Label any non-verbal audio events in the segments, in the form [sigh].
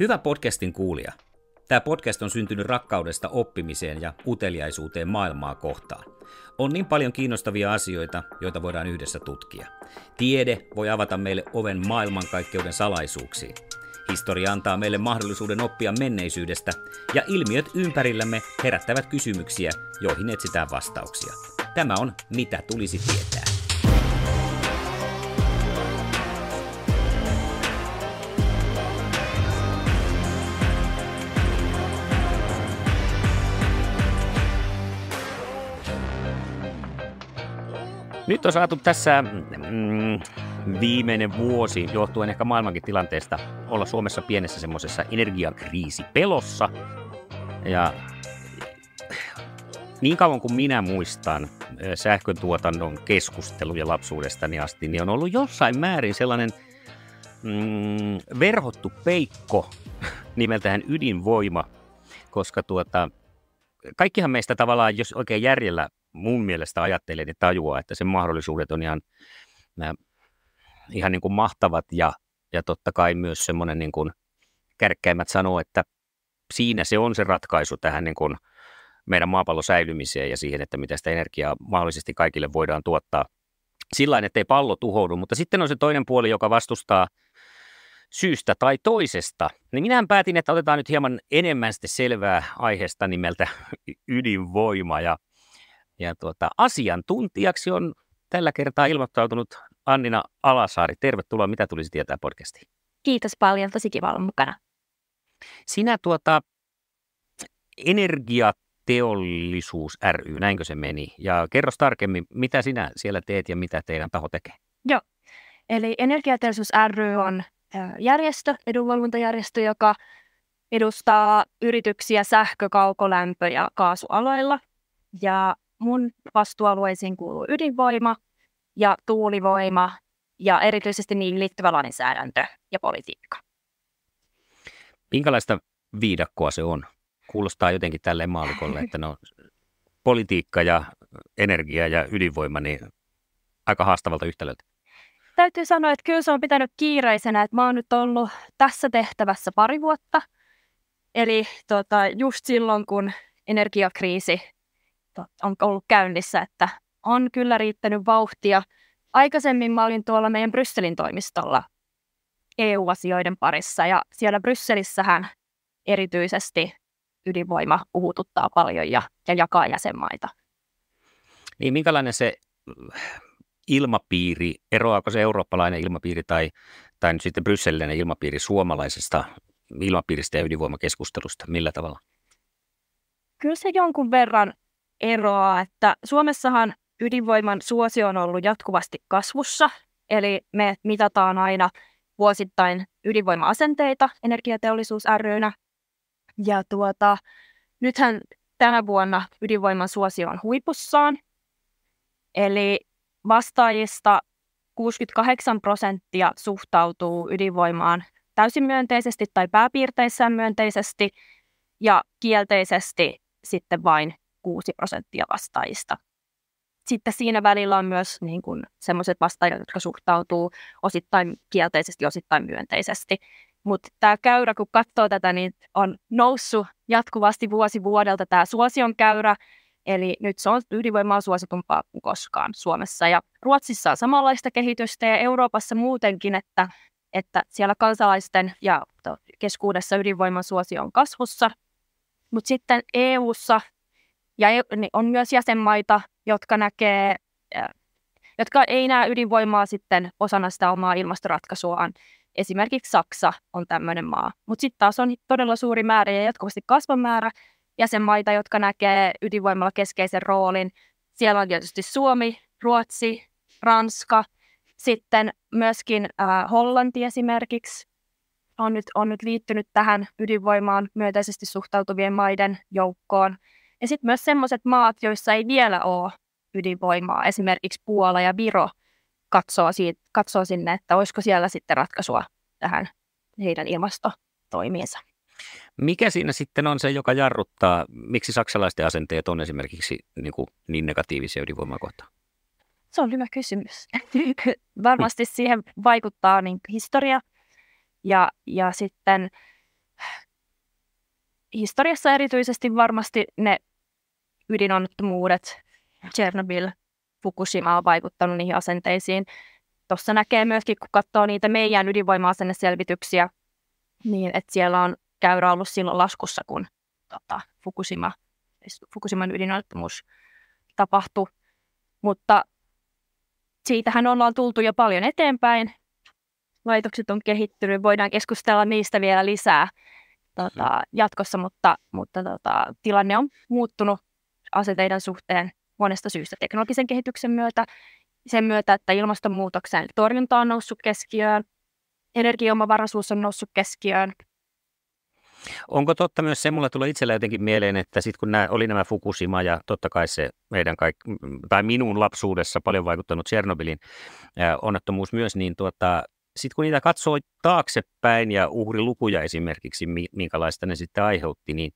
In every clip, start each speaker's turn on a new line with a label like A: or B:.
A: Hyvä podcastin kuulija. Tämä podcast on syntynyt rakkaudesta oppimiseen ja uteliaisuuteen maailmaa kohtaan. On niin paljon kiinnostavia asioita, joita voidaan yhdessä tutkia. Tiede voi avata meille oven maailmankaikkeuden salaisuuksiin. Historia antaa meille mahdollisuuden oppia menneisyydestä, ja ilmiöt ympärillämme herättävät kysymyksiä, joihin etsitään vastauksia. Tämä on Mitä tulisi tietää. Nyt on saatu tässä mm, viimeinen vuosi, johtuen ehkä maailmankin tilanteesta, olla Suomessa pienessä semmoisessa energiakriisipelossa. Ja niin kauan kuin minä muistan sähköntuotannon keskusteluja lapsuudestani asti, niin on ollut jossain määrin sellainen mm, verhottu peikko [laughs] nimeltään ydinvoima, koska tuota, kaikkihan meistä tavallaan, jos oikein järjellä mun mielestä ajattelijat niin ja tajuaa, että sen mahdollisuudet on ihan, ihan niin kuin mahtavat ja, ja totta kai myös semmoinen niin kuin kärkkäimmät sanoo, että siinä se on se ratkaisu tähän niin kuin meidän maapallon säilymiseen ja siihen, että mitä sitä energiaa mahdollisesti kaikille voidaan tuottaa sillä että ei pallo tuhoudu, mutta sitten on se toinen puoli, joka vastustaa syystä tai toisesta. Niin minä päätin, että otetaan nyt hieman enemmän sitten selvää aiheesta nimeltä ydinvoima ja ja tuota, asiantuntijaksi on tällä kertaa ilmoittautunut Annina Alasaari. Tervetuloa, mitä tulisi tietää podcastiin?
B: Kiitos paljon, tosi kiva olla mukana.
A: Sinä tuota, energiateollisuus ry, näinkö se meni? Ja kerro tarkemmin, mitä sinä siellä teet ja mitä teidän taho tekee?
B: Joo, eli energiateollisuus ry on järjestö, edunvalvontajärjestö, joka edustaa yrityksiä sähkö, kaukolämpö ja kaasualoilla. Ja mun vastuualueisiin kuuluu ydinvoima ja tuulivoima ja erityisesti niihin liittyvä lainsäädäntö ja politiikka.
A: Minkälaista viidakkoa se on? Kuulostaa jotenkin tälle maalikolle, että no, politiikka ja energia ja ydinvoima, niin aika haastavalta yhtälöltä.
B: Täytyy sanoa, että kyllä se on pitänyt kiireisenä, että mä oon nyt ollut tässä tehtävässä pari vuotta. Eli tota, just silloin, kun energiakriisi on ollut käynnissä, että on kyllä riittänyt vauhtia. Aikaisemmin mä olin tuolla meidän Brysselin toimistolla EU-asioiden parissa ja siellä Brysselissähän erityisesti ydinvoima puhututtaa paljon ja, ja jakaa jäsenmaita.
A: Niin minkälainen se äh, ilmapiiri, eroaako se eurooppalainen ilmapiiri tai, tai nyt sitten brysselinen ilmapiiri suomalaisesta ilmapiiristä ja ydinvoimakeskustelusta, millä tavalla?
B: Kyllä se jonkun verran eroa, että Suomessahan ydinvoiman suosio on ollut jatkuvasti kasvussa, eli me mitataan aina vuosittain ydinvoima-asenteita energiateollisuus rynä. Ja tuota, nythän tänä vuonna ydinvoiman suosio on huipussaan, eli vastaajista 68 prosenttia suhtautuu ydinvoimaan täysin myönteisesti tai pääpiirteissään myönteisesti ja kielteisesti sitten vain 6 prosenttia vastaajista. Sitten siinä välillä on myös niin kuin sellaiset vastaajat, jotka suhtautuu osittain kielteisesti, osittain myönteisesti. Mutta tämä käyrä, kun katsoo tätä, niin on noussut jatkuvasti vuosi vuodelta tämä suosion käyrä. Eli nyt se on ydinvoimaa suositumpaa kuin koskaan Suomessa. Ja Ruotsissa on samanlaista kehitystä ja Euroopassa muutenkin, että, että siellä kansalaisten ja keskuudessa ydinvoiman suosio on kasvussa. Mutta sitten EU-ssa ja niin on myös jäsenmaita, jotka näkee, jotka ei näe ydinvoimaa sitten osana sitä omaa ilmastoratkaisuaan. Esimerkiksi Saksa on tämmöinen maa. Mutta sitten taas on todella suuri määrä ja jatkuvasti kasvan määrä jäsenmaita, jotka näkee ydinvoimalla keskeisen roolin. Siellä on tietysti Suomi, Ruotsi, Ranska, sitten myöskin äh, Hollanti esimerkiksi on nyt, on nyt liittynyt tähän ydinvoimaan myönteisesti suhtautuvien maiden joukkoon. Ja sitten myös sellaiset maat, joissa ei vielä ole ydinvoimaa, esimerkiksi Puola ja Viro, katsoo, siitä, katsoo sinne, että olisiko siellä sitten ratkaisua tähän heidän ilmastotoimiinsa.
A: Mikä siinä sitten on se, joka jarruttaa? Miksi saksalaisten asenteet on esimerkiksi niin, kuin niin negatiivisia ydinvoimaa kohtaan?
B: Se on hyvä kysymys. [laughs] Varmasti siihen vaikuttaa niin historia ja, ja sitten historiassa erityisesti varmasti ne ydinonnettomuudet, Chernobyl, Fukushima on vaikuttanut niihin asenteisiin. Tuossa näkee myöskin, kun katsoo niitä meidän ydinvoima-asenneselvityksiä, niin että siellä on käyrä ollut silloin laskussa, kun tota, Fukushima, siis Fukushiman ydinonnettomuus tapahtui. Mutta siitähän ollaan tultu jo paljon eteenpäin. Laitokset on kehittynyt, voidaan keskustella niistä vielä lisää tota, hmm. jatkossa, mutta, mutta tota, tilanne on muuttunut aseteiden suhteen monesta syystä teknologisen kehityksen myötä, sen myötä, että ilmastonmuutoksen torjunta on noussut keskiöön, energiaomavaraisuus on noussut keskiöön.
A: Onko totta myös se, mulla tulee itsellä jotenkin mieleen, että sitten kun nämä, oli nämä Fukushima ja totta kai se meidän kaik, tai minun lapsuudessa paljon vaikuttanut Tsernobylin onnettomuus myös, niin tuota, sitten kun niitä katsoo taaksepäin ja uhrilukuja esimerkiksi, minkälaista ne sitten aiheutti, niin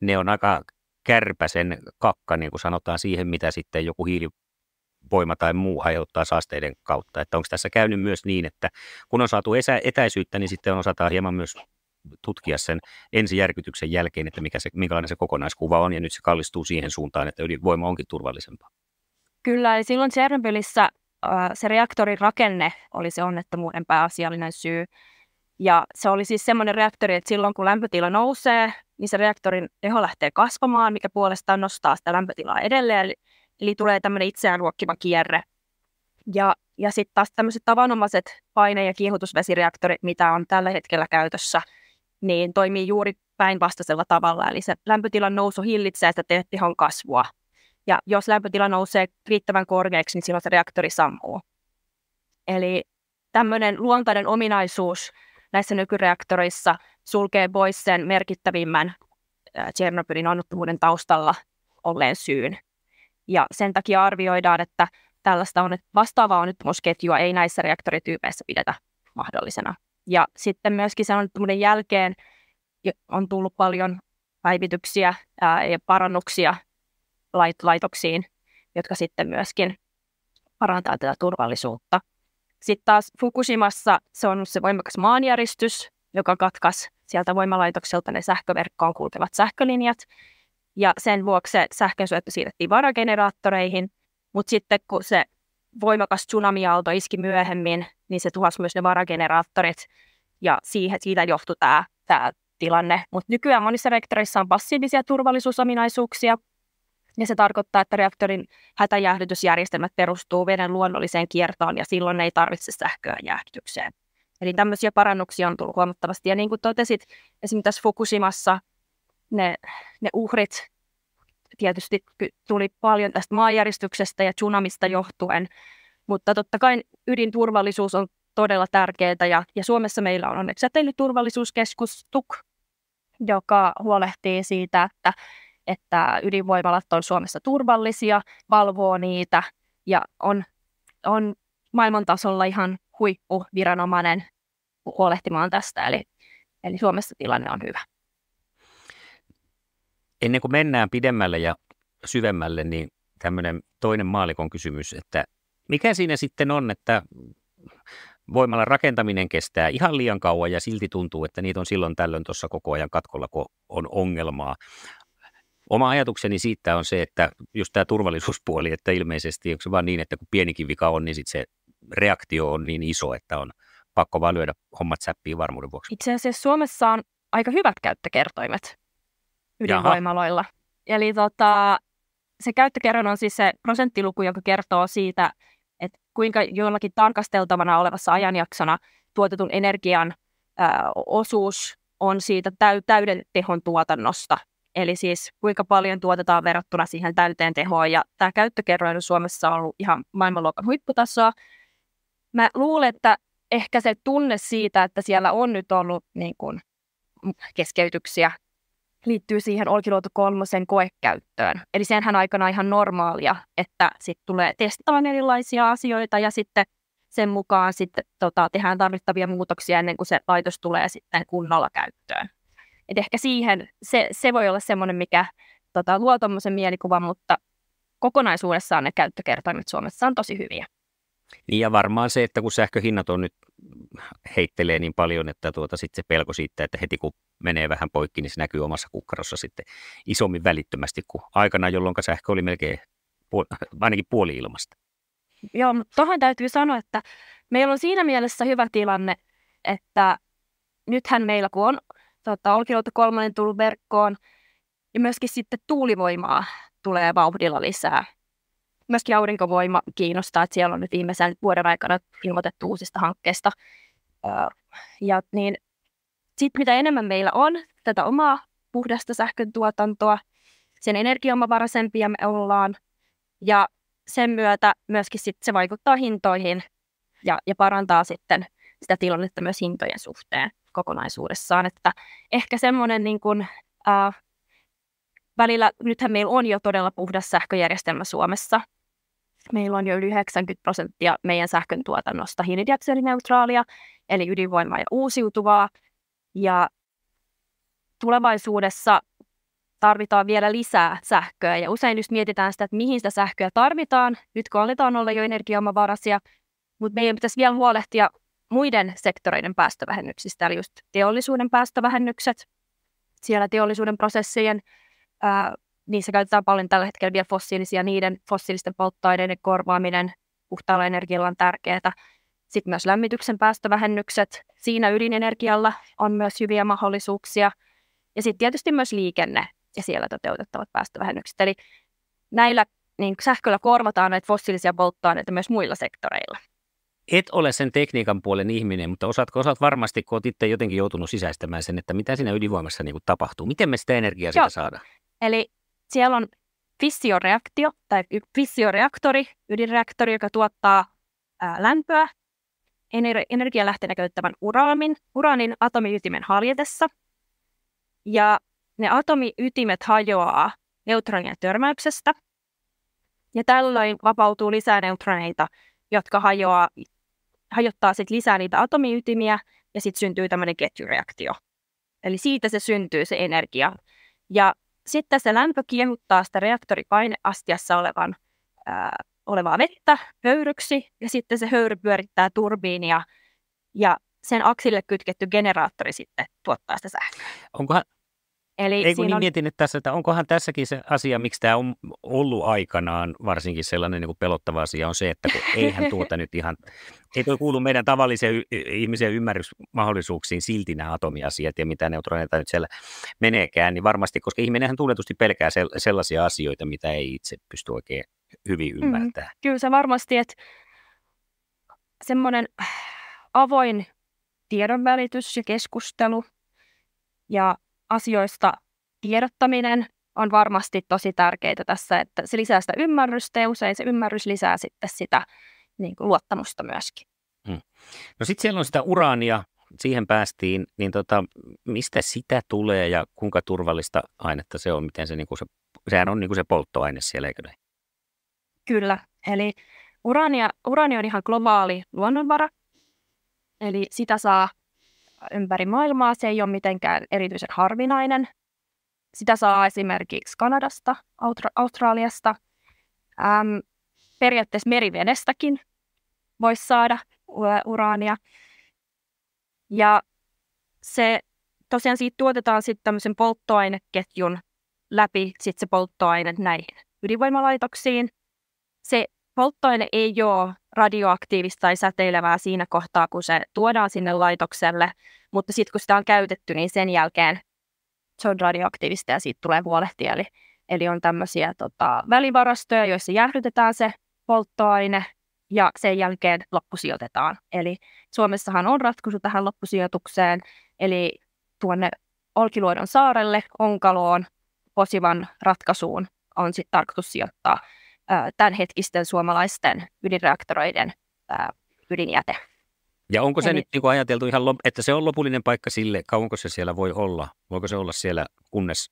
A: ne on aika kärpäsen kakka, niin kuin sanotaan, siihen, mitä sitten joku hiilivoima tai muu aiheuttaa saasteiden kautta. Että onko tässä käynyt myös niin, että kun on saatu etäisyyttä, niin sitten on osataan hieman myös tutkia sen ensijärkytyksen jälkeen, että mikä se, minkälainen se kokonaiskuva on, ja nyt se kallistuu siihen suuntaan, että ydinvoima onkin turvallisempaa.
B: Kyllä, eli silloin Tsernobylissä äh, se reaktorin rakenne oli se onnettomuuden pääasiallinen syy. Ja se oli siis semmoinen reaktori, että silloin kun lämpötila nousee, niin se reaktorin teho lähtee kasvamaan, mikä puolestaan nostaa sitä lämpötilaa edelleen. Eli, eli tulee tämmöinen itseään ruokkiva kierre. Ja, ja sitten taas tämmöiset tavanomaiset paine- ja kiihotusvesireaktorit, mitä on tällä hetkellä käytössä, niin toimii juuri päinvastaisella tavalla. Eli se lämpötilan nousu hillitsee sitä teetihon kasvua. Ja jos lämpötila nousee riittävän korkeaksi, niin silloin se reaktori sammuu. Eli tämmöinen luontainen ominaisuus näissä nykyreaktoreissa sulkee pois sen merkittävimmän Tchernobylin onnettomuuden taustalla olleen syyn. Ja sen takia arvioidaan, että tällaista on, vastaavaa onnettomuusketjua ei näissä reaktorityypeissä pidetä mahdollisena. Ja sitten myöskin sen onnettomuuden jälkeen on tullut paljon päivityksiä ja parannuksia lait- laitoksiin, jotka sitten myöskin parantaa tätä turvallisuutta. Sitten taas Fukushimassa se on se voimakas maanjäristys, joka katkas sieltä voimalaitokselta ne sähköverkkoon kulkevat sähkölinjat. Ja sen vuoksi se sähkönsyöttö siirrettiin varageneraattoreihin. Mutta sitten kun se voimakas tsunamiaalto iski myöhemmin, niin se tuhasi myös ne varageneraattorit. Ja siihen, siitä johtui tämä tilanne. Mutta nykyään monissa reaktoreissa on passiivisia turvallisuusominaisuuksia, ja se tarkoittaa, että reaktorin hätäjäähdytysjärjestelmät perustuu veden luonnolliseen kiertoon ja silloin ei tarvitse sähköä jäähdytykseen. Eli tämmöisiä parannuksia on tullut huomattavasti. Ja niin kuin totesit, esimerkiksi tässä Fukushimassa ne, ne uhrit tietysti tuli paljon tästä maanjäristyksestä ja tsunamista johtuen, mutta totta kai ydinturvallisuus on todella tärkeää ja, ja Suomessa meillä on onneksi säteilyturvallisuuskeskus TUK, joka huolehtii siitä, että että ydinvoimalat on Suomessa turvallisia, valvoo niitä ja on, on maailman tasolla ihan huippuviranomainen huolehtimaan tästä. Eli, eli Suomessa tilanne
A: on hyvä. Ennen kuin mennään pidemmälle ja syvemmälle, niin tämmöinen toinen maalikon kysymys, että mikä siinä sitten on, että voimalla rakentaminen kestää ihan liian kauan ja silti tuntuu, että niitä on silloin tällöin tuossa koko ajan katkolla, kun on ongelmaa. Oma ajatukseni siitä on se, että just tämä turvallisuuspuoli, että ilmeisesti onko se vaan niin, että kun pienikin vika on, niin sit se reaktio on niin iso, että on pakko vaan lyödä hommat säppiin varmuuden vuoksi.
B: Itse asiassa Suomessa on aika hyvät käyttökertoimet
A: ydinvoimaloilla.
B: Jaha. Eli tota, se käyttökerroin on siis se prosenttiluku, joka kertoo siitä, että kuinka jollakin tarkasteltavana olevassa ajanjaksona tuotetun energian ö, osuus on siitä täy- täyden tehon tuotannosta – Eli siis kuinka paljon tuotetaan verrattuna siihen täyteen tehoon. Ja tämä käyttökerroin Suomessa on ollut ihan maailmanluokan huipputasoa. Mä luulen, että ehkä se tunne siitä, että siellä on nyt ollut niin kuin, keskeytyksiä, liittyy siihen Olkiluoto kolmosen koekäyttöön. Eli senhän aikana ihan normaalia, että sitten tulee testata erilaisia asioita ja sitten sen mukaan sitten tota, tehdään tarvittavia muutoksia ennen kuin se laitos tulee sitten kunnolla käyttöön. Et ehkä siihen se, se voi olla semmoinen, mikä tota, luo tuommoisen mielikuvan, mutta kokonaisuudessaan ne käyttökertoimet Suomessa on tosi hyviä.
A: Niin ja varmaan se, että kun sähköhinnat on nyt heittelee niin paljon, että tuota, sitten se pelko siitä, että heti kun menee vähän poikki, niin se näkyy omassa kukkarossa sitten isommin välittömästi kuin aikana, jolloin sähkö oli melkein puoli, ainakin puoli ilmasta.
B: Joo, mutta tuohon täytyy sanoa, että meillä on siinä mielessä hyvä tilanne, että nythän meillä kun on tota, Olkiluoto kolmannen tullut verkkoon. Ja myöskin sitten tuulivoimaa tulee vauhdilla lisää. Myöskin aurinkovoima kiinnostaa, että siellä on nyt viimeisen vuoden aikana ilmoitettu uusista hankkeista. Ja niin, sitten mitä enemmän meillä on tätä omaa puhdasta sähköntuotantoa, sen energiaomavaraisempia me ollaan. Ja sen myötä myöskin sit se vaikuttaa hintoihin ja, ja parantaa sitten sitä tilannetta myös hintojen suhteen kokonaisuudessaan. Että ehkä semmoinen niin kuin, äh, välillä, nythän meillä on jo todella puhdas sähköjärjestelmä Suomessa. Meillä on jo yli 90 prosenttia meidän sähkön tuotannosta hiilidioksidineutraalia, eli ydinvoimaa ja uusiutuvaa. Ja tulevaisuudessa tarvitaan vielä lisää sähköä. Ja usein just mietitään sitä, että mihin sitä sähköä tarvitaan, nyt kun aletaan olla jo energiaomavaraisia, mutta meidän pitäisi vielä huolehtia muiden sektoreiden päästövähennyksistä, eli just teollisuuden päästövähennykset. Siellä teollisuuden prosessien, ää, niissä käytetään paljon tällä hetkellä vielä fossiilisia, niiden fossiilisten polttoaineiden korvaaminen puhtaalla energialla on tärkeää. Sitten myös lämmityksen päästövähennykset. Siinä ydinenergialla on myös hyviä mahdollisuuksia. Ja sitten tietysti myös liikenne ja siellä toteutettavat päästövähennykset. Eli näillä niin sähköllä korvataan näitä fossiilisia polttoaineita myös muilla sektoreilla
A: et ole sen tekniikan puolen ihminen, mutta osaatko, osaat varmasti, kun olet itse jotenkin joutunut sisäistämään sen, että mitä siinä ydinvoimassa niin kuin tapahtuu. Miten me sitä energiaa sitä saadaan?
B: Eli siellä on fissioreaktio tai fissioreaktori, ydinreaktori, joka tuottaa ää, lämpöä ener- energialähteenä käyttävän uraanin, uraanin atomiytimen haljetessa. Ja ne atomiytimet hajoaa neutronien törmäyksestä. Ja tällöin vapautuu lisää neutroneita, jotka hajoaa hajottaa sit lisää niitä atomiytimiä ja sitten syntyy tämmöinen ketjureaktio. Eli siitä se syntyy se energia. Ja sitten se lämpö kiehuttaa sitä reaktoripaineastiassa olevan, ää, olevaa vettä höyryksi ja sitten se höyry pyörittää turbiinia ja sen aksille kytketty generaattori sitten tuottaa sitä sähköä.
A: Onkohan, Eli Ei kun niin on... mietin että tässä, että onkohan tässäkin se asia, miksi tämä on ollut aikanaan varsinkin sellainen niin kuin pelottava asia, on se, että kun eihän tuota nyt ihan, [laughs] ei tuo kuulu meidän tavallisen y- ihmisen ymmärrysmahdollisuuksiin silti nämä atomiasiat ja mitä neutroneita nyt siellä meneekään, niin varmasti, koska ihminenhän tunnetusti pelkää sellaisia asioita, mitä ei itse pysty oikein hyvin mm,
B: ymmärtämään. Mm, kyllä se varmasti, että semmoinen avoin tiedonvälitys ja keskustelu ja asioista tiedottaminen on varmasti tosi tärkeää tässä, että se lisää sitä ymmärrystä ja usein se ymmärrys lisää sitten sitä niin kuin luottamusta myöskin.
A: Hmm. No sitten siellä on sitä uraania, siihen päästiin, niin tota, mistä sitä tulee ja kuinka turvallista ainetta se on, miten se, niin kuin se sehän on niin kuin se polttoaine siellä, eikö näin?
B: Kyllä, eli uraania, uraani on ihan globaali luonnonvara, eli sitä saa ympäri maailmaa. Se ei ole mitenkään erityisen harvinainen. Sitä saa mm. esimerkiksi Kanadasta, Austra- Australiasta, äm, periaatteessa merivenestäkin voisi saada uraania. Ja se tosiaan siitä tuotetaan sitten tämmöisen polttoaineketjun läpi sitten se polttoaine näihin ydinvoimalaitoksiin. Se polttoaine ei ole radioaktiivista tai säteilevää siinä kohtaa, kun se tuodaan sinne laitokselle, mutta sitten kun sitä on käytetty, niin sen jälkeen se on radioaktiivista ja siitä tulee huolehtia. Eli, eli on tämmöisiä tota, välivarastoja, joissa jäähdytetään se polttoaine ja sen jälkeen loppusijoitetaan. Eli Suomessahan on ratkaisu tähän loppusijoitukseen, eli tuonne Olkiluodon saarelle, Onkaloon, Posivan ratkaisuun on sitten tarkoitus sijoittaa tämänhetkisten suomalaisten ydinreaktoreiden ydinjäte.
A: Ja onko se Eli... nyt niin kuin ajateltu ihan, että se on lopullinen paikka sille, kauanko se siellä voi olla? Voiko se olla siellä kunnes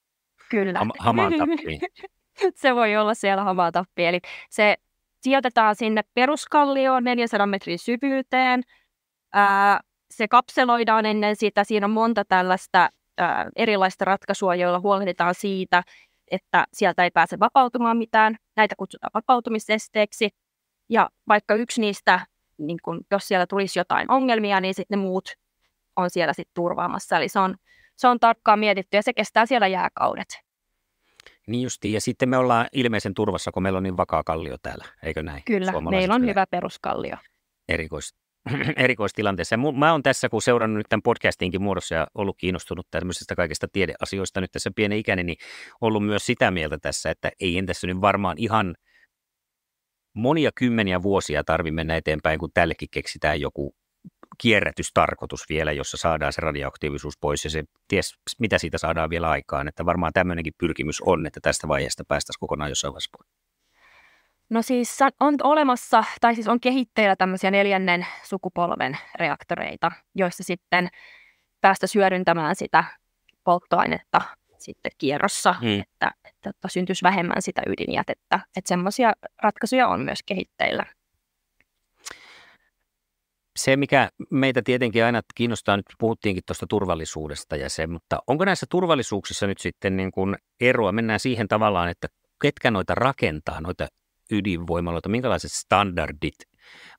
B: Kyllä. Ha- hamaan tappiin? [laughs] se voi olla siellä hamaan tappiin. Eli se sijoitetaan sinne peruskallioon 400 metrin syvyyteen. Ää, se kapseloidaan ennen sitä. Siinä on monta tällaista ää, erilaista ratkaisua, joilla huolehditaan siitä, että sieltä ei pääse vapautumaan mitään. Näitä kutsutaan vapautumisesteeksi. Ja vaikka yksi niistä, niin kun, jos siellä tulisi jotain ongelmia, niin sitten ne muut on siellä sitten turvaamassa. Eli se on, se on tarkkaan mietitty ja se kestää siellä jääkaudet.
A: Niin justiin, ja sitten me ollaan ilmeisen turvassa, kun meillä on niin vakaa kallio täällä, eikö näin? Kyllä, meillä on
B: hyvä peruskallio.
A: Erikois, [clears throat] erikoistilanteessa. Mä oon tässä, kun seurannut nyt tämän podcastinkin muodossa ja ollut kiinnostunut tämmöisestä kaikista tiedeasioista nyt tässä pienen ikäinen, niin ollut myös sitä mieltä tässä, että ei en tässä nyt varmaan ihan monia kymmeniä vuosia tarvi mennä eteenpäin, kun tällekin keksitään joku kierrätystarkoitus vielä, jossa saadaan se radioaktiivisuus pois ja se ties, mitä siitä saadaan vielä aikaan. Että varmaan tämmöinenkin pyrkimys on, että tästä vaiheesta päästäisiin kokonaan jossain vaiheessa pois.
B: No siis on olemassa, tai siis on kehitteillä tämmöisiä neljännen sukupolven reaktoreita, joissa sitten päästä hyödyntämään sitä polttoainetta sitten kierrossa, hmm. että, että, että syntyisi vähemmän sitä ydinjätettä. Että semmoisia ratkaisuja on myös kehitteillä.
A: Se, mikä meitä tietenkin aina kiinnostaa, nyt puhuttiinkin tuosta turvallisuudesta ja se, mutta onko näissä turvallisuuksissa nyt sitten niin kuin eroa? Mennään siihen tavallaan, että ketkä noita rakentaa, noita ydinvoimaloita, minkälaiset standardit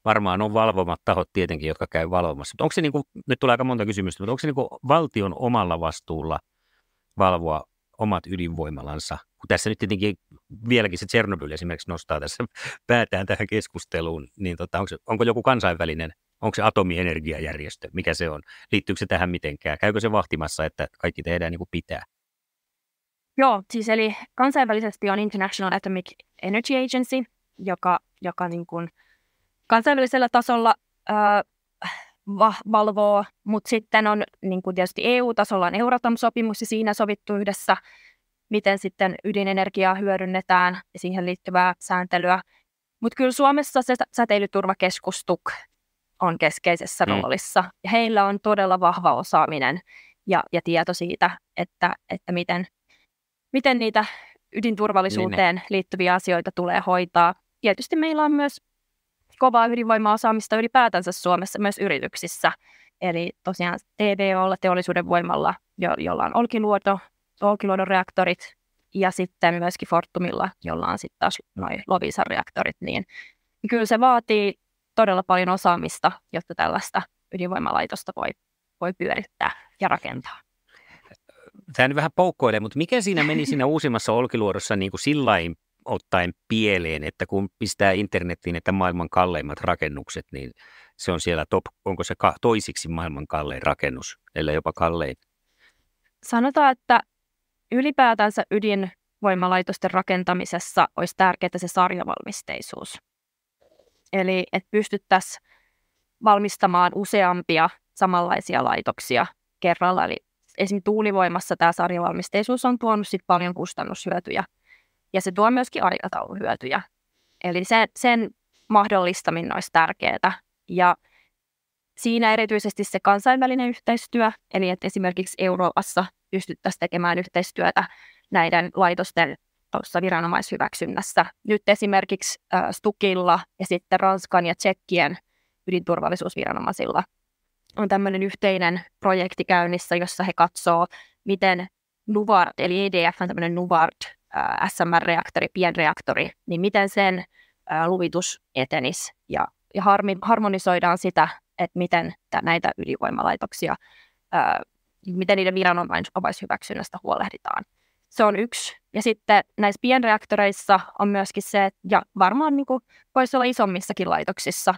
A: varmaan on valvomat tahot tietenkin, jotka käy valvomassa. Mutta onko se, niin kuin, nyt tulee aika monta kysymystä, mutta onko se niin kuin valtion omalla vastuulla valvoa omat ydinvoimalansa? Kun tässä nyt tietenkin vieläkin se Tsernobyl esimerkiksi nostaa tässä [laughs] päätään tähän keskusteluun, niin tota, onko, se, onko joku kansainvälinen, onko se atomienergiajärjestö, mikä se on, liittyykö se tähän mitenkään, käykö se vahtimassa, että kaikki tehdään niin kuin pitää?
B: Joo, siis eli kansainvälisesti on International Atomic Energy Agency, joka, joka niin kuin kansainvälisellä tasolla äh, valvoo, mutta sitten on niin kuin tietysti EU-tasolla on Euratom-sopimus ja siinä sovittu yhdessä, miten sitten ydinenergiaa hyödynnetään ja siihen liittyvää sääntelyä. Mutta kyllä Suomessa se säteilyturvakeskus TUK on keskeisessä mm. roolissa ja heillä on todella vahva osaaminen ja, ja tieto siitä, että, että miten – miten niitä ydinturvallisuuteen niin, niin. liittyviä asioita tulee hoitaa. Tietysti meillä on myös kovaa ydinvoimaosaamista ylipäätänsä Suomessa myös yrityksissä. Eli tosiaan TVOlla, teollisuuden voimalla, jo- jolla on Olkiluoto, Olkiluodon reaktorit, ja sitten myöskin Fortumilla, jolla on sitten taas noin Lovisan reaktorit, niin kyllä se vaatii todella paljon osaamista, jotta tällaista ydinvoimalaitosta voi, voi pyörittää ja rakentaa
A: tämä nyt vähän poukkoilee, mutta mikä siinä meni siinä uusimmassa Olkiluodossa niin kuin sillain ottaen pieleen, että kun pistää internettiin, että maailman kalleimmat rakennukset, niin se on siellä top, onko se toisiksi maailman kallein rakennus, ellei jopa kallein?
B: Sanotaan, että ylipäätänsä ydinvoimalaitosten rakentamisessa olisi tärkeää se sarjavalmisteisuus. Eli että pystyttäisiin valmistamaan useampia samanlaisia laitoksia kerralla, eli esimerkiksi tuulivoimassa tämä sarjavalmisteisuus on tuonut sit paljon kustannushyötyjä ja se tuo myöskin aikatauluhyötyjä. Eli sen, sen mahdollistaminen olisi tärkeää. Ja siinä erityisesti se kansainvälinen yhteistyö, eli että esimerkiksi Euroopassa pystyttäisiin tekemään yhteistyötä näiden laitosten tuossa viranomaishyväksynnässä. Nyt esimerkiksi Stukilla ja sitten Ranskan ja Tsekkien ydinturvallisuusviranomaisilla on tämmöinen yhteinen projekti käynnissä, jossa he katsoo, miten Nuvart, eli EDF on tämmöinen Nuvart äh, SMR-reaktori, pienreaktori, niin miten sen äh, luvitus etenisi ja, ja harmi, harmonisoidaan sitä, että miten t- näitä ydinvoimalaitoksia, äh, miten niiden viranomaishyväksynnästä huolehditaan. Se on yksi. Ja sitten näissä pienreaktoreissa on myöskin se, ja varmaan niin voisi olla isommissakin laitoksissa,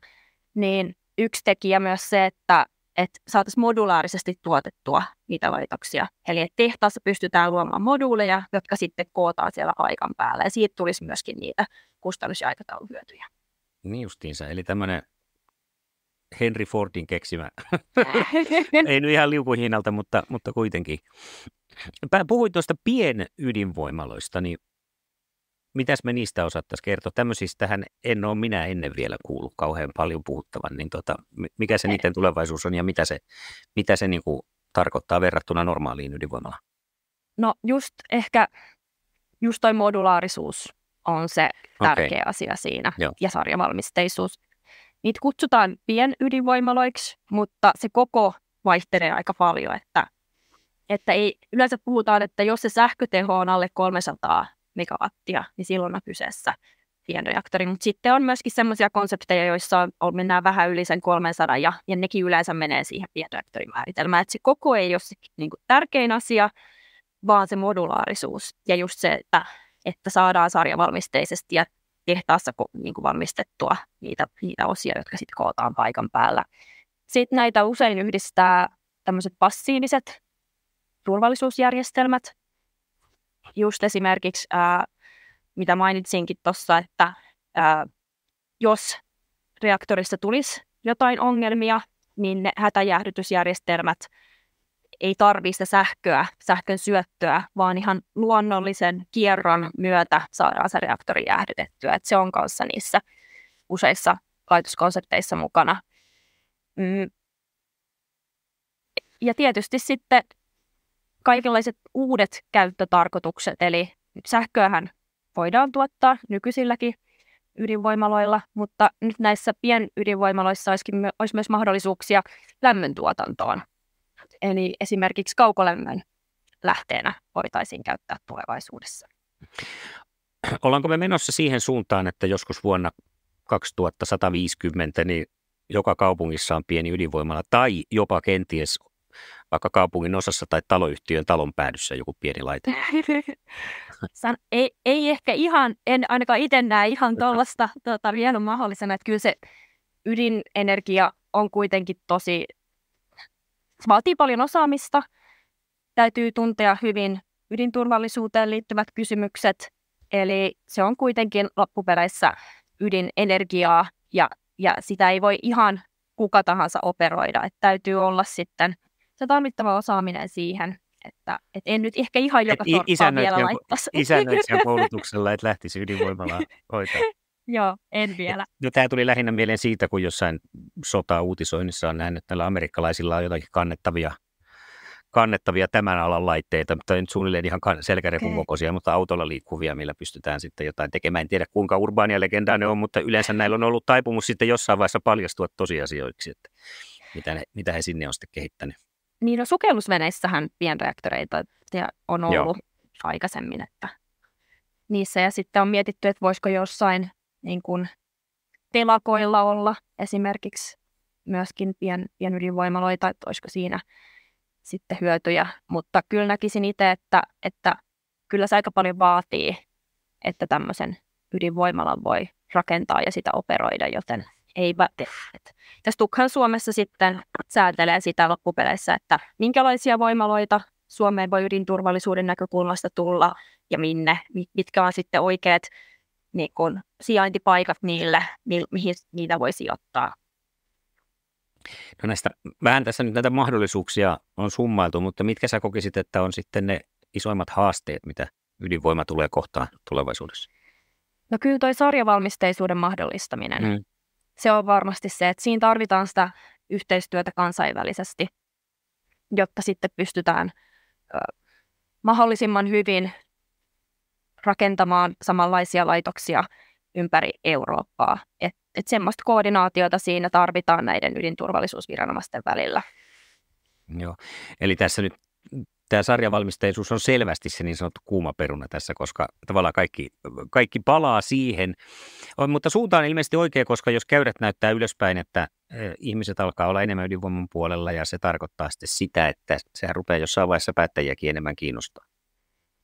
B: niin yksi tekijä myös se, että että saataisiin modulaarisesti tuotettua niitä laitoksia. Eli että tehtaassa pystytään luomaan moduuleja, jotka sitten kootaan siellä paikan päällä, ja siitä tulisi myöskin niitä kustannus- ja aikatauluhyötyjä.
A: Niin justiinsa, eli tämmöinen Henry Fordin keksimä, [laughs] ei nyt ihan liukuhinnalta, mutta, mutta kuitenkin. Puhuit tuosta pienydinvoimaloista, niin Mitäs me niistä osattaisiin kertoa? Tämmöisistähän en ole minä ennen vielä kuullut kauhean paljon puhuttavan, niin tota, mikä se eh. niiden tulevaisuus on ja mitä se, mitä se niin tarkoittaa verrattuna normaaliin ydinvoimalaan?
B: No just ehkä just toi modulaarisuus on se tärkeä okay. asia siinä Joo. ja sarjavalmisteisuus. Niitä kutsutaan pienydinvoimaloiksi, mutta se koko vaihtelee aika paljon, että, että ei, yleensä puhutaan, että jos se sähköteho on alle 300 megawattia, niin silloin on kyseessä pienreaktori. Mutta sitten on myöskin sellaisia konsepteja, joissa on, on, mennään vähän yli sen 300 ja, ja nekin yleensä menee siihen määritelmään. Että se koko ei ole se niin kuin, tärkein asia, vaan se modulaarisuus ja just se, että, että saadaan sarjavalmisteisesti ja tehtaassa niin kuin valmistettua niitä, niitä osia, jotka sitten kootaan paikan päällä. Sitten näitä usein yhdistää tämmöiset passiiviset turvallisuusjärjestelmät, just esimerkiksi, ää, mitä mainitsinkin tuossa, että ää, jos reaktorissa tulisi jotain ongelmia, niin ne hätäjäähdytysjärjestelmät ei tarvitse sähköä, sähkön syöttöä, vaan ihan luonnollisen kierron myötä saadaan se reaktori jäähdytettyä. Et se on kanssa niissä useissa laitoskonsepteissa mukana. Mm. Ja tietysti sitten kaikenlaiset uudet käyttötarkoitukset, eli sähköähän voidaan tuottaa nykyisilläkin ydinvoimaloilla, mutta nyt näissä pienydinvoimaloissa olisi myös mahdollisuuksia lämmöntuotantoon. Eli esimerkiksi kaukolämmön lähteenä voitaisiin käyttää tulevaisuudessa.
A: Ollaanko me menossa siihen suuntaan, että joskus vuonna 2150 niin joka kaupungissa on pieni ydinvoimala tai jopa kenties vaikka kaupungin osassa tai taloyhtiön talon päädyssä joku pieni laite. [laughs] San,
B: ei, ei ehkä ihan, en ainakaan itse näe ihan tuollaista [laughs] tuota, vielä mahdollisena, että kyllä se ydinenergia on kuitenkin tosi, vaatii paljon osaamista, täytyy tuntea hyvin ydinturvallisuuteen liittyvät kysymykset, eli se on kuitenkin loppupeleissä ydinenergiaa ja, ja sitä ei voi ihan kuka tahansa operoida, että täytyy olla sitten – se tarvittava osaaminen siihen, että et en nyt ehkä ihan joka torppaa vielä joku, laittaisi. Isännöitsijän
A: koulutuksella, että lähtisi ydinvoimalla hoitaa. [laughs]
B: Joo, en vielä.
A: No, tämä tuli lähinnä mieleen siitä, kun jossain sota-uutisoinnissa on nähnyt, että näillä amerikkalaisilla on jotakin kannettavia, kannettavia tämän alan laitteita, mutta nyt suunnilleen ihan selkärepun okay. mutta autolla liikkuvia, millä pystytään sitten jotain tekemään. En tiedä, kuinka urbaania legendaa ne on, mutta yleensä näillä on ollut taipumus sitten jossain vaiheessa paljastua tosiasioiksi, että mitä, ne, mitä he sinne on sitten kehittänyt.
B: Niin no sukellusveneissähän pienreaktoreita on ollut Joo. aikaisemmin, että niissä. Ja sitten on mietitty, että voisiko jossain niin kuin, telakoilla olla esimerkiksi myöskin pien, pienydinvoimaloita, että olisiko siinä sitten hyötyjä. Mutta kyllä näkisin itse, että, että kyllä se aika paljon vaatii, että tämmöisen ydinvoimalan voi rakentaa ja sitä operoida, joten ei tee. Tässä Stukhan Suomessa sitten säätelee sitä loppupeleissä, että minkälaisia voimaloita Suomeen voi ydinturvallisuuden näkökulmasta tulla ja minne, mitkä on sitten oikeat niin kun, sijaintipaikat niille, mi- mihin niitä voi sijoittaa.
A: No näistä, vähän tässä nyt näitä mahdollisuuksia on summailtu, mutta mitkä sä kokisit, että on sitten ne isoimmat haasteet, mitä ydinvoima tulee kohtaan tulevaisuudessa?
B: No kyllä toi sarjavalmisteisuuden mahdollistaminen. Mm se on varmasti se, että siinä tarvitaan sitä yhteistyötä kansainvälisesti, jotta sitten pystytään ö, mahdollisimman hyvin rakentamaan samanlaisia laitoksia ympäri Eurooppaa. Et, et semmoista koordinaatiota siinä tarvitaan näiden ydinturvallisuusviranomaisten välillä.
A: Joo, eli tässä nyt tämä sarjavalmisteisuus on selvästi se niin sanottu kuuma peruna tässä, koska tavallaan kaikki, kaikki palaa siihen. On, mutta suunta on ilmeisesti oikea, koska jos käyrät näyttää ylöspäin, että ihmiset alkaa olla enemmän ydinvoiman puolella ja se tarkoittaa sitten sitä, että sehän rupeaa jossain vaiheessa päättäjiäkin enemmän kiinnostaa.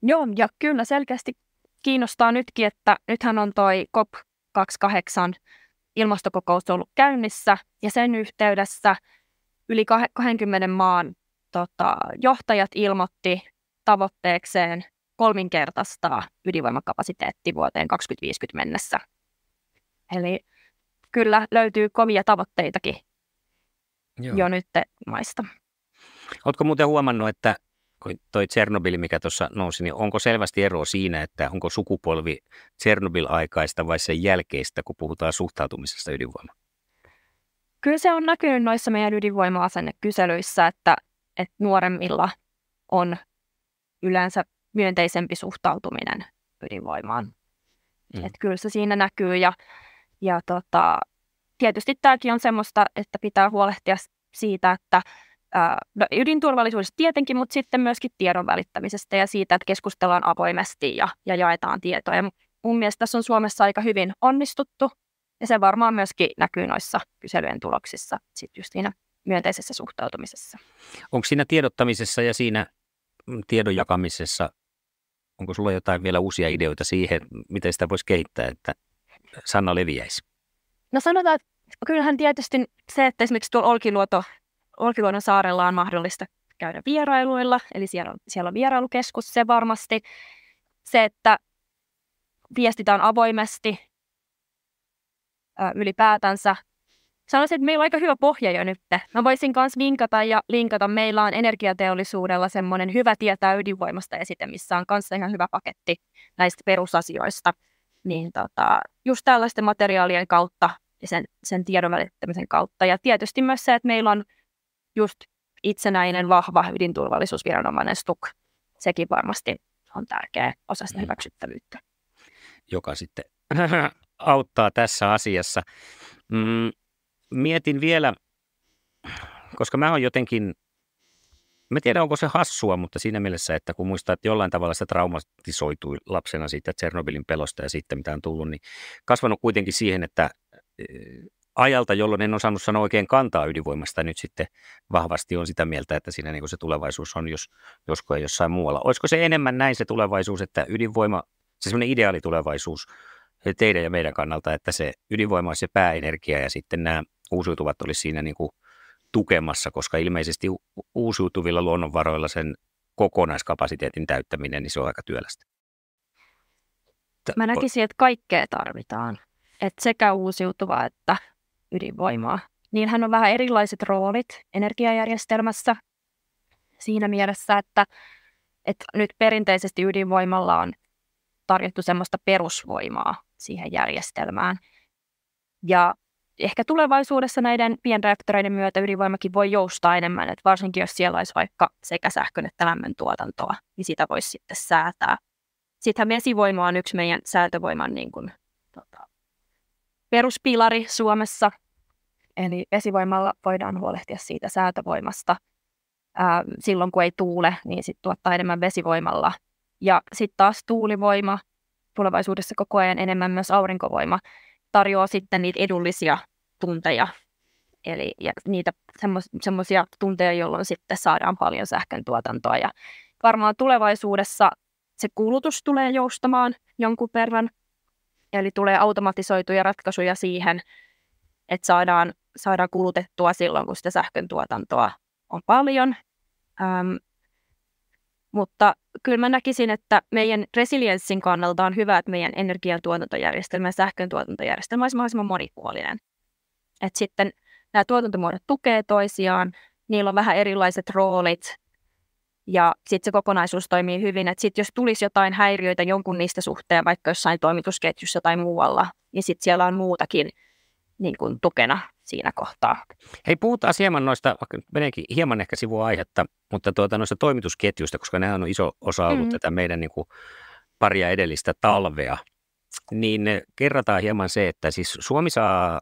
B: Joo, ja kyllä selkeästi kiinnostaa nytkin, että nythän on toi COP28 ilmastokokous ollut käynnissä ja sen yhteydessä yli 20 maan tota, johtajat ilmoitti tavoitteekseen kolminkertaistaa ydinvoimakapasiteetti vuoteen 2050 mennessä. Eli kyllä löytyy kovia tavoitteitakin Joo. jo nyt maista.
A: Oletko muuten huomannut, että toi Tsernobyl, mikä tuossa nousi, niin onko selvästi eroa siinä, että onko sukupolvi Tsernobyl-aikaista vai sen jälkeistä, kun puhutaan suhtautumisesta ydinvoimaan?
B: Kyllä se on näkynyt noissa meidän ydinvoima-asennekyselyissä, että että nuoremmilla on yleensä myönteisempi suhtautuminen ydinvoimaan. Mm. Että kyllä se siinä näkyy ja, ja tota, tietysti tämäkin on semmoista, että pitää huolehtia siitä, että ää, no, ydinturvallisuudesta tietenkin, mutta sitten myöskin tiedon välittämisestä ja siitä, että keskustellaan avoimesti ja, ja jaetaan tietoa. Ja mun mielestä tässä on Suomessa aika hyvin onnistuttu ja se varmaan myöskin näkyy noissa kyselyjen tuloksissa sitten just siinä myönteisessä suhtautumisessa.
A: Onko siinä tiedottamisessa ja siinä mm, tiedon jakamisessa, onko sulla jotain vielä uusia ideoita siihen, miten sitä voisi kehittää, että Sanna leviäisi?
B: No sanotaan, että kyllähän tietysti se, että esimerkiksi tuolla Olkiluoto, Olkiluodon saarella on mahdollista käydä vierailuilla, eli siellä on, siellä on vierailukeskus, se varmasti. Se, että viestitään avoimesti ylipäätänsä sanoisin, että meillä on aika hyvä pohja jo nyt. Mä voisin myös vinkata ja linkata. Meillä on energiateollisuudella semmoinen hyvä tietää ydinvoimasta esite, missä on kanssa ihan hyvä paketti näistä perusasioista. Niin tota, just tällaisten materiaalien kautta ja sen, sen tiedon välittämisen kautta. Ja tietysti myös se, että meillä on just itsenäinen, vahva ydinturvallisuusviranomainen STUK. Sekin varmasti on tärkeä osa sitä mm. hyväksyttävyyttä.
A: Joka sitten [laughs] auttaa tässä asiassa. Mm, mietin vielä, koska mä oon jotenkin, mä tiedän onko se hassua, mutta siinä mielessä, että kun muistaa, että jollain tavalla se traumatisoitui lapsena siitä Tsernobylin pelosta ja sitten mitä on tullut, niin kasvanut kuitenkin siihen, että eh, ajalta, jolloin en osannut sanoa oikein kantaa ydinvoimasta, nyt sitten vahvasti on sitä mieltä, että siinä niin se tulevaisuus on, jos, josko ei jossain muualla. Olisiko se enemmän näin se tulevaisuus, että ydinvoima, se semmoinen ideaali tulevaisuus teidän ja meidän kannalta, että se ydinvoima on se pääenergia ja sitten nämä uusiutuvat olisi siinä niin kuin tukemassa, koska ilmeisesti uusiutuvilla luonnonvaroilla sen kokonaiskapasiteetin täyttäminen, niin se on aika työlästä. Mä näkisin,
B: että kaikkea tarvitaan. Että sekä uusiutuvaa että ydinvoimaa. Niillähän on vähän erilaiset roolit energiajärjestelmässä siinä mielessä, että, että nyt perinteisesti ydinvoimalla on tarjottu semmoista perusvoimaa siihen järjestelmään. Ja ehkä tulevaisuudessa näiden pienreaktoreiden myötä ydinvoimakin voi joustaa enemmän, että varsinkin jos siellä olisi vaikka sekä sähkön että lämmön tuotantoa, niin sitä voisi sitten säätää. Sittenhän vesivoima on yksi meidän säätövoiman niin kuin, tota, peruspilari Suomessa, eli vesivoimalla voidaan huolehtia siitä säätövoimasta. Ää, ähm, silloin kun ei tuule, niin sitten tuottaa enemmän vesivoimalla. Ja sitten taas tuulivoima, tulevaisuudessa koko ajan enemmän myös aurinkovoima, tarjoaa sitten niitä edullisia tunteja. Eli ja niitä semmoisia tunteja, jolloin sitten saadaan paljon sähkön tuotantoa. Ja varmaan tulevaisuudessa se kulutus tulee joustamaan jonkun verran. Eli tulee automatisoituja ratkaisuja siihen, että saadaan, saadaan kulutettua silloin, kun sitä sähkön tuotantoa on paljon. Ähm, mutta kyllä mä näkisin, että meidän resilienssin kannalta on hyvä, että meidän energiantuotantojärjestelmä ja sähkön tuotantojärjestelmä olisi mahdollisimman monipuolinen. Et sitten nämä tuotantomuodot tukee toisiaan, niillä on vähän erilaiset roolit ja sitten se kokonaisuus toimii hyvin. Että sitten jos tulisi jotain häiriöitä jonkun niistä suhteen, vaikka jossain toimitusketjussa tai muualla, niin sitten siellä on muutakin niin kuin tukena siinä kohtaa.
A: Hei, puhutaan hieman noista, vaikka meneekin hieman ehkä sivuaihetta, mutta tuota, noista toimitusketjuista, koska nämä on iso osa ollut mm-hmm. tätä meidän niin kuin paria edellistä talvea. Niin kerrataan hieman se, että siis Suomi saa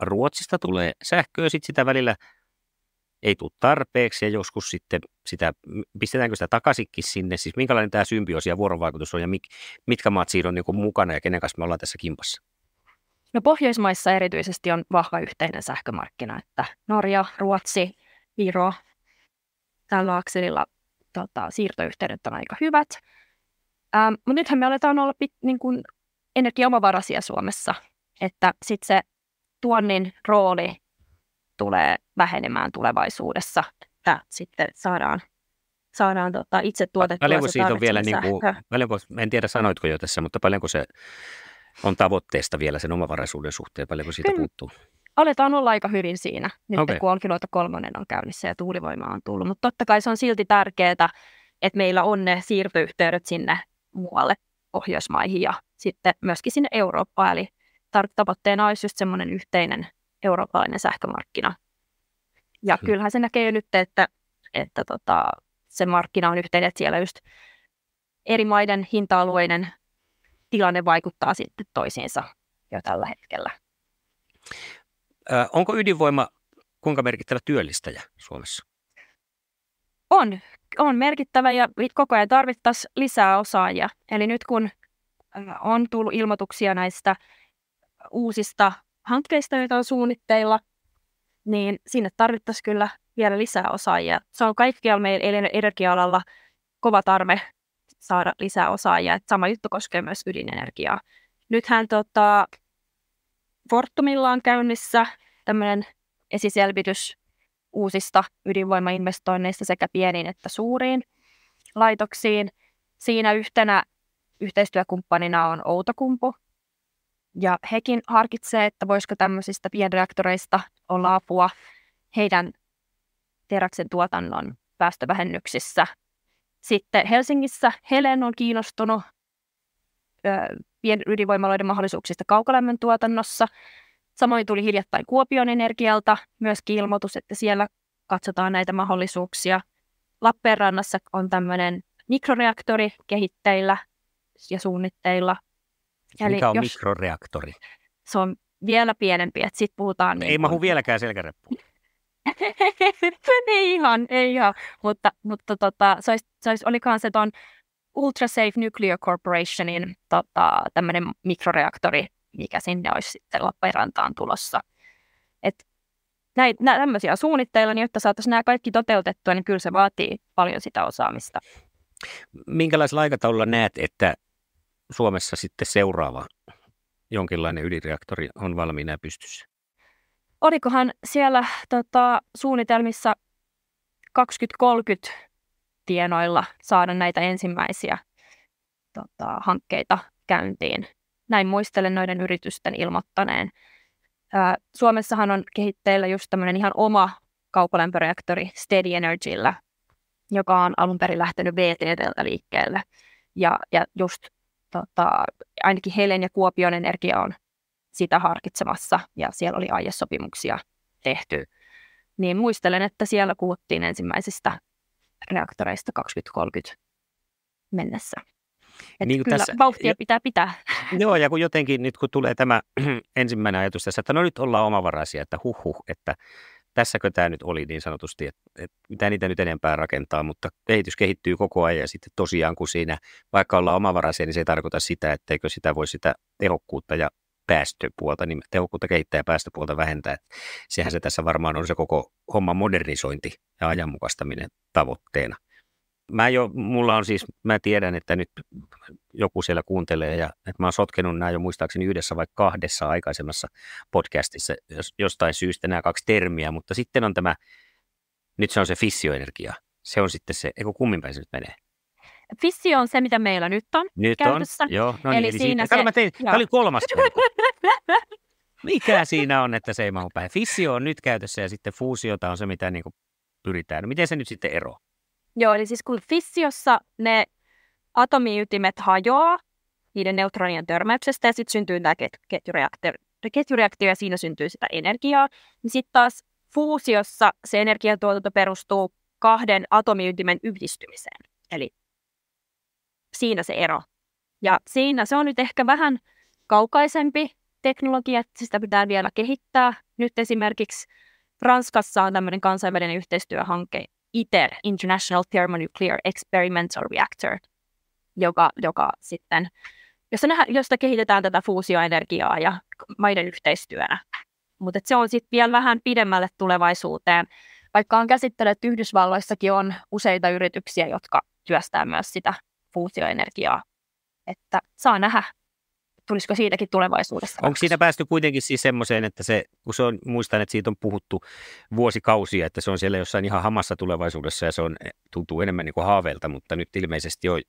A: Ruotsista tulee sähköä, sitten sitä välillä ei tule tarpeeksi ja joskus sitten sitä, pistetäänkö sitä takaisinkin sinne, siis minkälainen tämä symbioosi ja vuorovaikutus on ja mit, mitkä maat siinä on niin mukana ja kenen kanssa me ollaan tässä kimpassa?
B: No Pohjoismaissa erityisesti on vahva yhteinen sähkömarkkina, että Norja, Ruotsi, Viro, tällä akselilla tota, siirtoyhteydet on aika hyvät. Ähm, mutta nythän me aletaan olla pit, niin kuin energiaomavaraisia Suomessa, että sitten se tuonnin rooli tulee vähenemään tulevaisuudessa, että sitten saadaan, saadaan tota, itse tuotettua paljonko se siitä on vielä, niin kuin,
A: paljonko, en tiedä sanoitko jo tässä, mutta paljonko se on tavoitteesta vielä sen omavaraisuuden suhteen, paljonko siitä Kyllä. puuttuu?
B: Aletaan olla aika hyvin siinä, nyt okay. kun Olkiluoto kolmonen on käynnissä ja tuulivoima on tullut. Mutta totta kai se on silti tärkeää, että meillä on ne siirtoyhteydet sinne muualle Pohjoismaihin ja sitten myöskin sinne Eurooppaan. Eli tavoitteena olisi just semmoinen yhteinen eurooppalainen sähkömarkkina. Ja hmm. kyllähän se näkee nyt, että, että tota, se markkina on yhteinen, että siellä just eri maiden hinta-alueiden tilanne vaikuttaa sitten toisiinsa
A: jo tällä hetkellä. Ö, onko ydinvoima kuinka merkittävä työllistäjä Suomessa?
B: On, on merkittävä ja koko ajan tarvittaisiin lisää osaajia. Eli nyt kun on tullut ilmoituksia näistä uusista hankkeista, joita on suunnitteilla, niin sinne tarvittaisiin kyllä vielä lisää osaajia. Se on kaikkialla meidän energia-alalla kova tarve saada lisää osaajia. Et sama juttu koskee myös ydinenergiaa. Nythän tota, Fortumilla on käynnissä tämmöinen esiselvitys uusista ydinvoimainvestoinneista sekä pieniin että suuriin laitoksiin. Siinä yhtenä yhteistyökumppanina on Outokumpu, ja hekin harkitsee, että voisiko tämmöisistä pienreaktoreista olla apua heidän teräksen tuotannon päästövähennyksissä sitten Helsingissä Helen on kiinnostunut ö, pienydinvoimaloiden mahdollisuuksista kaukolämmön tuotannossa. Samoin tuli hiljattain Kuopion energialta myös ilmoitus, että siellä katsotaan näitä mahdollisuuksia. Lappeenrannassa on tämmöinen mikroreaktori kehitteillä ja suunnitteilla.
A: Eli on jos... mikroreaktori?
B: Se on vielä pienempi, että sitten puhutaan... Ei niin mahu kun...
A: vieläkään selkäreppuun
B: ei ihan, ei ihan. Mutta, mutta tota, se olisi, se olisi, olikohan se ton Ultra Safe Nuclear Corporationin tota, tämmöinen mikroreaktori, mikä sinne olisi sitten Lappeenrantaan tulossa. Et näitä, nä, tämmöisiä suunnitteilla, niin jotta saataisiin nämä kaikki toteutettua, niin kyllä se vaatii paljon sitä osaamista.
A: Minkälaisella aikataululla näet, että Suomessa sitten seuraava jonkinlainen ydinreaktori on valmiina ja pystyssä?
B: olikohan siellä tota, suunnitelmissa 2030 tienoilla saada näitä ensimmäisiä tota, hankkeita käyntiin. Näin muistelen noiden yritysten ilmoittaneen. Ää, Suomessahan on kehitteillä just tämmöinen ihan oma kaukolämpöreaktori Steady Energyllä, joka on alun perin lähtenyt VTTltä liikkeelle. Ja, ja just tota, ainakin Helen ja Kuopion energia on sitä harkitsemassa ja siellä oli aiesopimuksia tehty. Niin muistelen, että siellä puhuttiin ensimmäisistä reaktoreista 2030 mennessä. Että
A: niin kyllä tässä, vauhtia jo, pitää pitää. Joo, ja [laughs] kun jotenkin nyt kun tulee tämä [clears throat] ensimmäinen ajatus tässä, että no nyt ollaan omavaraisia, että huh huh, että tässäkö tämä nyt oli niin sanotusti, että, että mitä niitä nyt enempää rakentaa, mutta kehitys kehittyy koko ajan ja sitten tosiaan kun siinä, vaikka ollaan omavaraisia, niin se ei tarkoita sitä, etteikö sitä voi sitä tehokkuutta ja päästöpuolta, niin tehokkuutta kehittää ja päästöpuolta vähentää. Sehän se tässä varmaan on se koko homma modernisointi ja ajanmukaistaminen tavoitteena. Mä jo, mulla on siis, mä tiedän, että nyt joku siellä kuuntelee ja että mä oon sotkenut nämä jo muistaakseni yhdessä vai kahdessa aikaisemmassa podcastissa jostain syystä nämä kaksi termiä, mutta sitten on tämä, nyt se on se fissioenergia, se on sitten se, eikö kumminpäin se nyt menee?
B: Fissi on se, mitä meillä nyt on nyt käytössä. On. Joo, no niin, eli, eli siinä se... mä tein, tämä oli
A: kolmas. [laughs] Mikä siinä on, että se ei mahu päin? Fissio on nyt käytössä ja sitten fuusiota on se, mitä niin pyritään. No, miten se nyt sitten ero?
B: Joo, eli siis kun fissiossa ne atomiytimet hajoaa niiden neutronien törmäyksestä ja sitten syntyy tämä ketjureaktio, ketjureaktio ja siinä syntyy sitä energiaa, niin sitten taas fuusiossa se energiatuotanto perustuu kahden atomiytimen yhdistymiseen. Eli siinä se ero. Ja siinä se on nyt ehkä vähän kaukaisempi teknologia, että sitä pitää vielä kehittää. Nyt esimerkiksi Ranskassa on tämmöinen kansainvälinen yhteistyöhanke ITER, International Thermonuclear Experimental Reactor, joka, joka sitten, jossa, nähdä, josta kehitetään tätä fuusioenergiaa ja maiden yhteistyönä. Mutta se on sitten vielä vähän pidemmälle tulevaisuuteen, vaikka on käsittely, että Yhdysvalloissakin on useita yrityksiä, jotka työstää myös sitä fuusioenergiaa. Että saa nähdä, tulisiko siitäkin tulevaisuudessa. Onko
A: siinä päästy kuitenkin siis semmoiseen, että se, kun se on, muistan, että siitä on puhuttu vuosikausia, että se on siellä jossain ihan hamassa tulevaisuudessa ja se on, eh, tuntuu enemmän niin kuin haaveilta, mutta nyt ilmeisesti on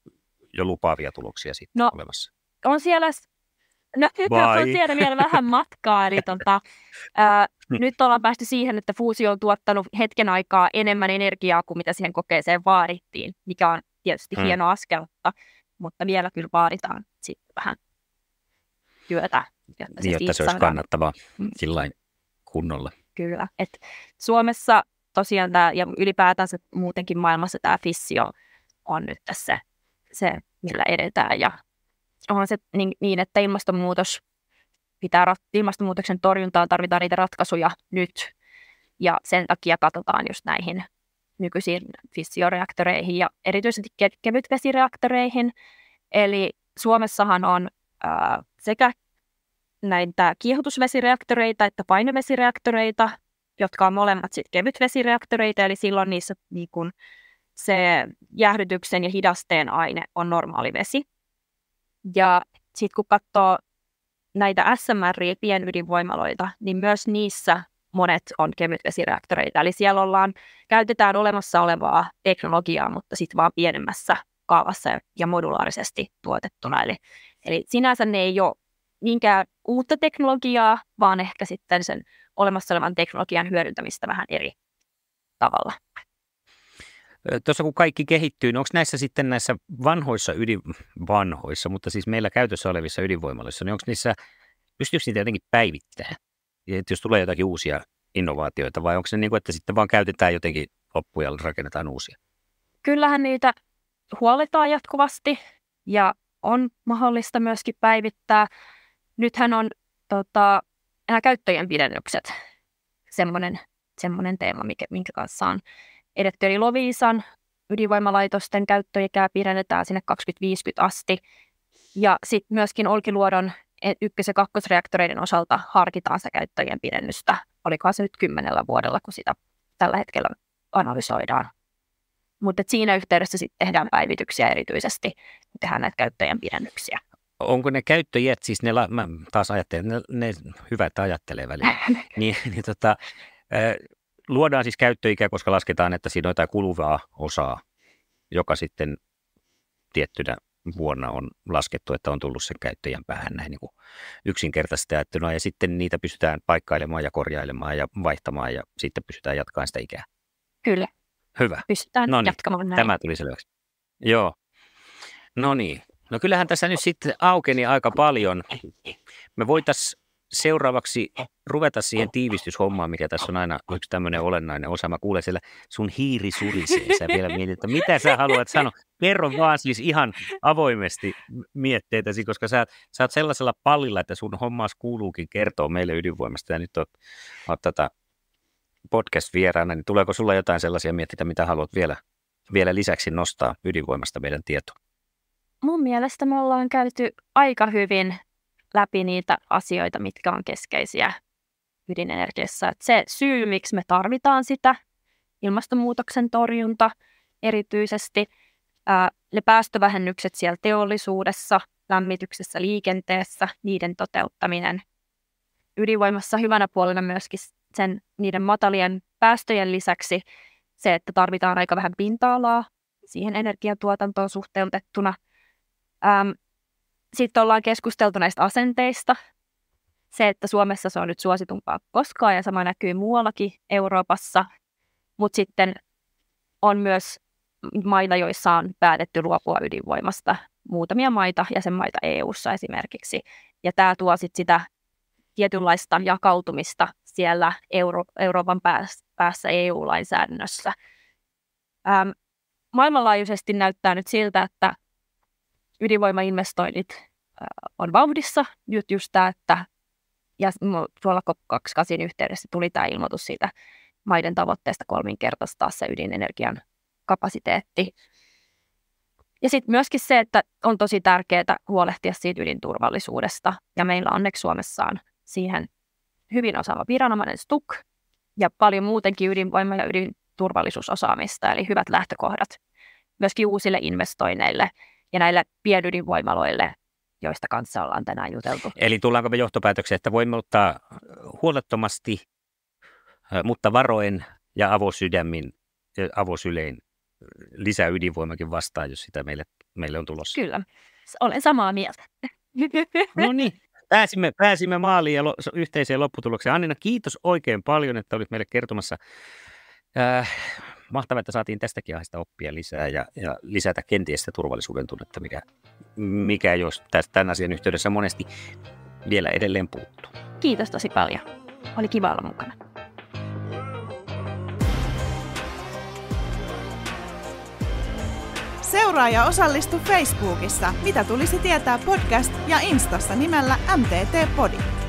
A: jo lupaavia tuloksia sitten no, olemassa.
B: On siellä, no on siellä vielä vähän matkaa, eli niin tota, [laughs] ää, nyt ollaan päästy siihen, että fuusio on tuottanut hetken aikaa enemmän energiaa kuin mitä siihen kokeeseen vaadittiin, mikä on tietysti hmm. hieno askel, mutta, mutta vielä kyllä vaaditaan sitten vähän työtä. Jotta se, niin, jotta se olisi kannattavaa
A: mm. sillä kunnolla.
B: Kyllä. Et Suomessa tosiaan tämä, ja ylipäätänsä muutenkin maailmassa tämä fissio on, nyt tässä se, millä edetään. Ja onhan se niin, niin että ilmastonmuutos pitää, rat, ilmastonmuutoksen torjuntaan tarvitaan niitä ratkaisuja nyt. Ja sen takia katsotaan just näihin nykyisiin fissioreaktoreihin ja erityisesti ke- kevytvesireaktoreihin. Eli Suomessahan on ää, sekä näitä kiehutusvesireaktoreita että painovesireaktoreita, jotka on molemmat sitten kevytvesireaktoreita, eli silloin niissä niin kun, se jäähdytyksen ja hidasteen aine on normaali vesi. Ja sitten kun katsoo näitä SMR-pienydinvoimaloita, niin myös niissä monet on kevytvesireaktoreita. Eli siellä ollaan, käytetään olemassa olevaa teknologiaa, mutta sitten vaan pienemmässä kaavassa ja modulaarisesti tuotettuna. Eli, eli sinänsä ne ei ole niinkään uutta teknologiaa, vaan ehkä sitten sen olemassa olevan teknologian hyödyntämistä vähän eri
A: tavalla. Tuossa kun kaikki kehittyy, niin no onko näissä sitten näissä vanhoissa ydinvanhoissa, mutta siis meillä käytössä olevissa ydinvoimaloissa, niin onko niissä, pystyykö niitä jotenkin päivittämään? että jos tulee jotakin uusia innovaatioita, vai onko se niin kuin, että sitten vaan käytetään jotenkin loppuja rakennetaan uusia?
B: Kyllähän niitä huoletaan jatkuvasti ja on mahdollista myöskin päivittää. Nythän on tota, nämä käyttöjen pidennykset, semmoinen, semmoinen teema, mikä, minkä kanssa on edetty. Eli Loviisan ydinvoimalaitosten käyttöikää pidennetään sinne 2050 asti. Ja sitten myöskin Olkiluodon E, ykkös- ja kakkosreaktoreiden osalta harkitaan se käyttäjien pidennystä. Olikohan se nyt kymmenellä vuodella, kun sitä tällä hetkellä analysoidaan. Mutta siinä yhteydessä sitten tehdään päivityksiä erityisesti, niin tehdään näitä käyttäjien pidennyksiä
A: onko ne käyttäjät, siis ne, mä taas ajattelen, ne, ne hyvät ajattelee välillä, [laughs] niin, niin tota, luodaan siis käyttöikä, koska lasketaan, että siinä on jotain kuluvaa osaa, joka sitten tiettynä vuonna on laskettu, että on tullut sen käyttäjän päähän näin niin yksinkertaisesti ajattuna. Ja sitten niitä pystytään paikkailemaan ja korjailemaan ja vaihtamaan ja sitten pystytään jatkamaan sitä ikää. Kyllä. Hyvä. Pystytään Noniin. jatkamaan näin. Tämä tuli selväksi. Joo. No niin. No kyllähän tässä nyt sitten aukeni aika paljon. Me voitaisiin seuraavaksi äh. ruveta siihen äh. tiivistyshommaan, mikä tässä on aina yksi tämmöinen olennainen osa. Mä kuulen siellä sun hiiri surisee. Sä vielä [laughs] mietit, että mitä sä haluat sanoa. Kerro vaan siis ihan avoimesti mietteitäsi, koska sä, sä oot sellaisella pallilla, että sun hommas kuuluukin kertoa meille ydinvoimasta. Ja nyt oot, oot tätä tota podcast-vieraana, niin tuleeko sulla jotain sellaisia mietteitä, mitä haluat vielä, vielä lisäksi nostaa ydinvoimasta meidän tietoon?
B: Mun mielestä me ollaan käyty aika hyvin läpi niitä asioita, mitkä on keskeisiä ydinenergiassa. Et se syy, miksi me tarvitaan sitä, ilmastonmuutoksen torjunta erityisesti, ää, ne päästövähennykset siellä teollisuudessa, lämmityksessä, liikenteessä, niiden toteuttaminen. Ydinvoimassa hyvänä puolena myöskin sen, niiden matalien päästöjen lisäksi se, että tarvitaan aika vähän pinta-alaa siihen energiatuotantoon suhteutettuna. Ähm, sitten ollaan keskusteltu näistä asenteista. Se, että Suomessa se on nyt suositumpaa koskaan ja sama näkyy muuallakin Euroopassa. Mutta sitten on myös maita, joissa on päätetty luopua ydinvoimasta. Muutamia maita, jäsenmaita EU-ssa esimerkiksi. Ja tämä tuo sit sitä tietynlaista jakautumista siellä Euro- Euroopan päässä, päässä e EU-lainsäädännössä. Ähm, maailmanlaajuisesti näyttää nyt siltä, että ydinvoimainvestoinnit on vauhdissa. Nyt just tämä, että ja tuolla COP28 yhteydessä tuli tämä ilmoitus siitä maiden tavoitteesta kolminkertaistaa se ydinenergian kapasiteetti. Ja sitten myöskin se, että on tosi tärkeää huolehtia siitä ydinturvallisuudesta. Ja meillä onneksi Suomessa on siihen hyvin osaava viranomainen STUK ja paljon muutenkin ydinvoima- ja ydinturvallisuusosaamista, eli hyvät lähtökohdat myöskin uusille investoinneille – ja näille pienydinvoimaloille, joista kanssa ollaan tänään juteltu.
A: Eli tullaanko me johtopäätökseen, että voimme ottaa huolettomasti, mutta varoen ja avosydämin, avosylein lisää ydinvoimakin vastaan, jos sitä meille, meille on tulossa.
B: Kyllä, olen samaa mieltä. [laughs]
A: No niin, pääsimme, pääsimme maaliin ja lo, yhteiseen lopputulokseen. Annina, kiitos oikein paljon, että olit meille kertomassa äh, mahtavaa, että saatiin tästäkin aiheesta oppia lisää ja, ja lisätä kenties sitä turvallisuuden tunnetta, mikä, mikä jos tästä, tämän asian yhteydessä monesti vielä edelleen puuttuu. Kiitos tosi paljon.
B: Oli kiva olla mukana. Seuraa ja osallistu Facebookissa, mitä tulisi tietää podcast ja instassa nimellä MTT Podi.